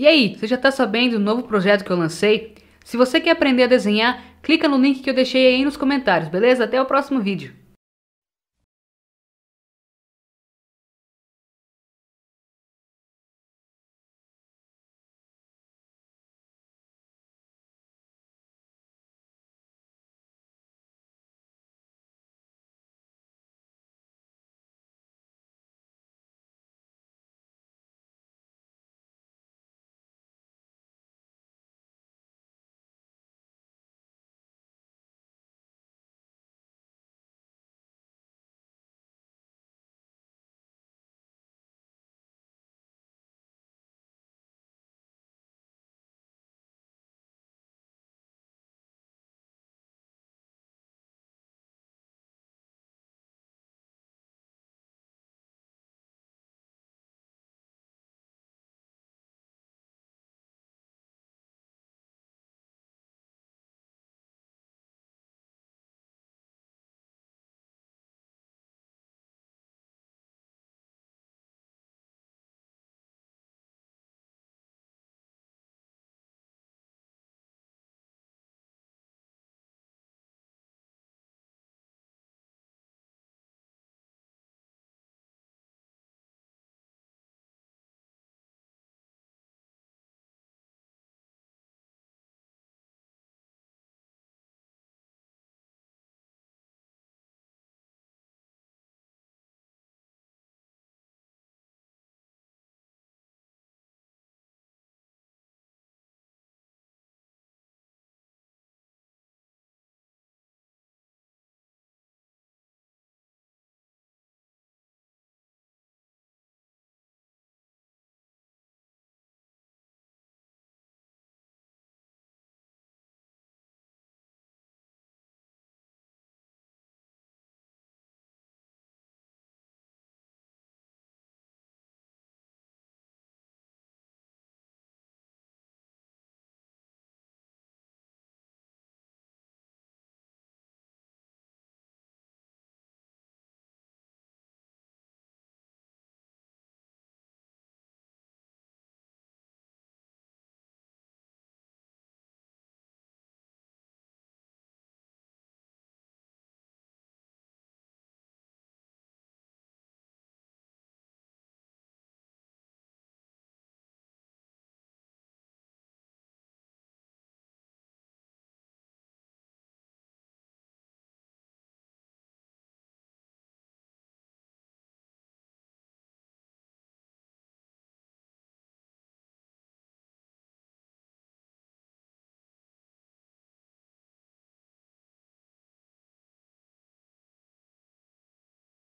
E aí, você já está sabendo do novo projeto que eu lancei? Se você quer aprender a desenhar, clica no link que eu deixei aí nos comentários, beleza? Até o próximo vídeo!